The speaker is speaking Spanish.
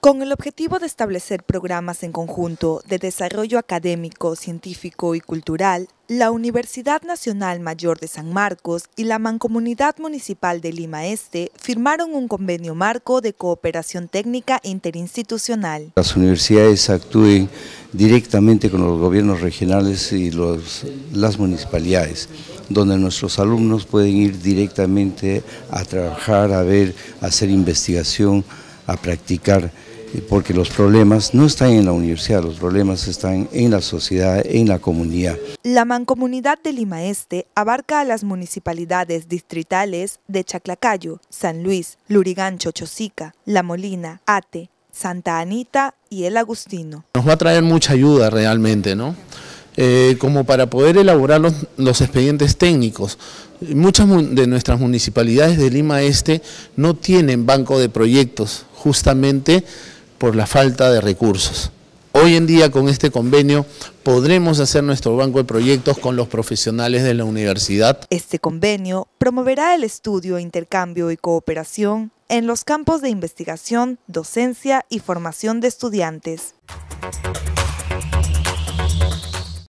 Con el objetivo de establecer programas en conjunto de desarrollo académico, científico y cultural, la Universidad Nacional Mayor de San Marcos y la Mancomunidad Municipal de Lima Este firmaron un convenio marco de cooperación técnica interinstitucional. Las universidades actúen directamente con los gobiernos regionales y las municipalidades donde nuestros alumnos pueden ir directamente a trabajar, a ver, a hacer investigación, a practicar, eh, porque los problemas no están en la universidad, los problemas están en la sociedad, en la comunidad. La mancomunidad de Lima Este abarca a las municipalidades distritales de Chaclacayo, San Luis, Lurigancho, Chosica, La Molina, Ate, Santa Anita y El Agustino. Nos va a traer mucha ayuda realmente, ¿no? Eh, como para poder elaborar los expedientes técnicos. Muchas de nuestras municipalidades de Lima Este no tienen banco de proyectos, justamente por la falta de recursos. Hoy en día con este convenio podremos hacer nuestro banco de proyectos con los profesionales de la universidad. Este convenio promoverá el estudio, intercambio y cooperación en los campos de investigación, docencia y formación de estudiantes.